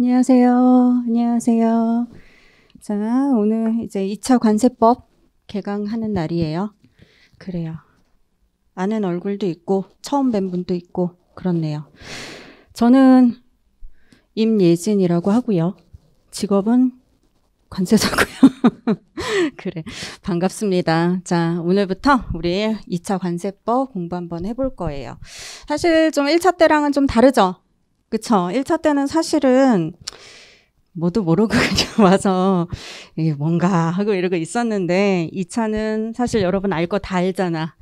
안녕하세요. 안녕하세요. 자, 오늘 이제 2차 관세법 개강하는 날이에요. 그래요. 아는 얼굴도 있고, 처음 뵌 분도 있고, 그렇네요. 저는 임예진이라고 하고요. 직업은 관세사고요. 그래. 반갑습니다. 자, 오늘부터 우리 2차 관세법 공부 한번 해볼 거예요. 사실 좀 1차 때랑은 좀 다르죠? 그쵸. 1차 때는 사실은 뭐도 모르고 그냥 와서 이게 뭔가 하고 이러고 있었는데 2차는 사실 여러분 알 거 다 알잖아.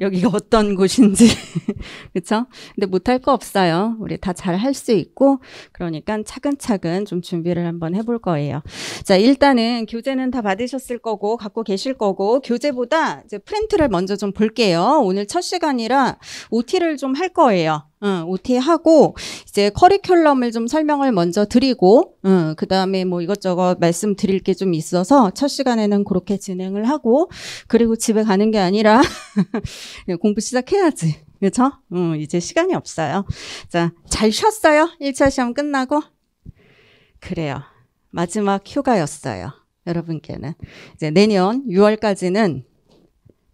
여기가 어떤 곳인지. 그쵸? 근데 못할 거 없어요. 우리 다 잘 할 수 있고, 그러니까 차근차근 좀 준비를 한번 해볼 거예요. 자, 일단은 교재는 다 받으셨을 거고, 갖고 계실 거고, 교재보다 이제 프린트를 먼저 좀 볼게요. 오늘 첫 시간이라 OT를 좀 할 거예요. 응, OT 하고 이제 커리큘럼을 좀 설명을 먼저 드리고 응, 그다음에 뭐 이것저것 말씀드릴 게 좀 있어서 첫 시간에는 그렇게 진행을 하고 그리고 집에 가는 게 아니라 공부 시작해야지. 그렇죠? 응, 이제 시간이 없어요. 자, 잘 쉬었어요? 1차 시험 끝나고? 그래요. 마지막 휴가였어요. 여러분께는 이제 내년 6월까지는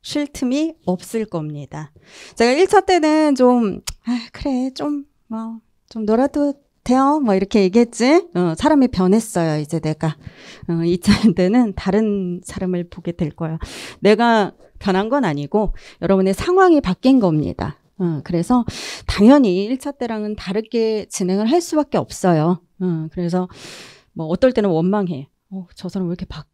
쉴 틈이 없을 겁니다. 제가 1차 때는 좀, 아, 그래, 좀, 뭐, 좀 놀아도 돼요. 뭐, 이렇게 얘기했지. 어, 사람이 변했어요, 이제 내가. 어, 2차 때는 다른 사람을 보게 될 거야. 내가 변한 건 아니고, 여러분의 상황이 바뀐 겁니다. 어, 그래서 당연히 1차 때랑은 다르게 진행을 할 수밖에 없어요. 어, 그래서 뭐 어떨 때는 원망해. 어, 저 사람 왜 이렇게 바,